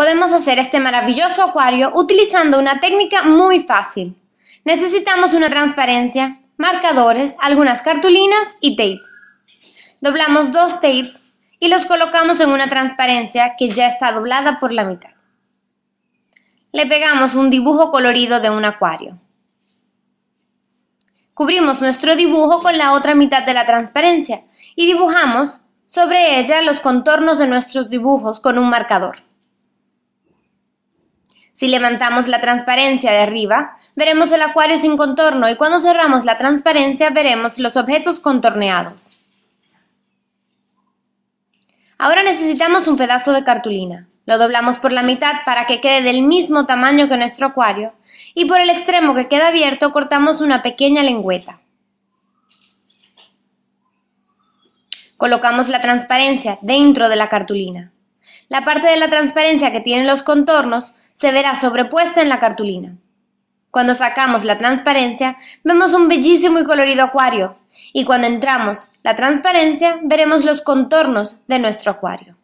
Podemos hacer este maravilloso acuario utilizando una técnica muy fácil. Necesitamos una transparencia, marcadores, algunas cartulinas y tape. Doblamos dos tapes y los colocamos en una transparencia que ya está doblada por la mitad. Le pegamos un dibujo colorido de un acuario. Cubrimos nuestro dibujo con la otra mitad de la transparencia y dibujamos sobre ella los contornos de nuestros dibujos con un marcador. Si levantamos la transparencia de arriba, veremos el acuario sin contorno y cuando cerramos la transparencia veremos los objetos contorneados. Ahora necesitamos un pedazo de cartulina. Lo doblamos por la mitad para que quede del mismo tamaño que nuestro acuario y por el extremo que queda abierto cortamos una pequeña lengüeta. Colocamos la transparencia dentro de la cartulina. La parte de la transparencia que tienen los contornos se verá sobrepuesta en la cartulina. Cuando sacamos la transparencia, vemos un bellísimo y colorido acuario, y cuando entramos la transparencia, veremos los contornos de nuestro acuario.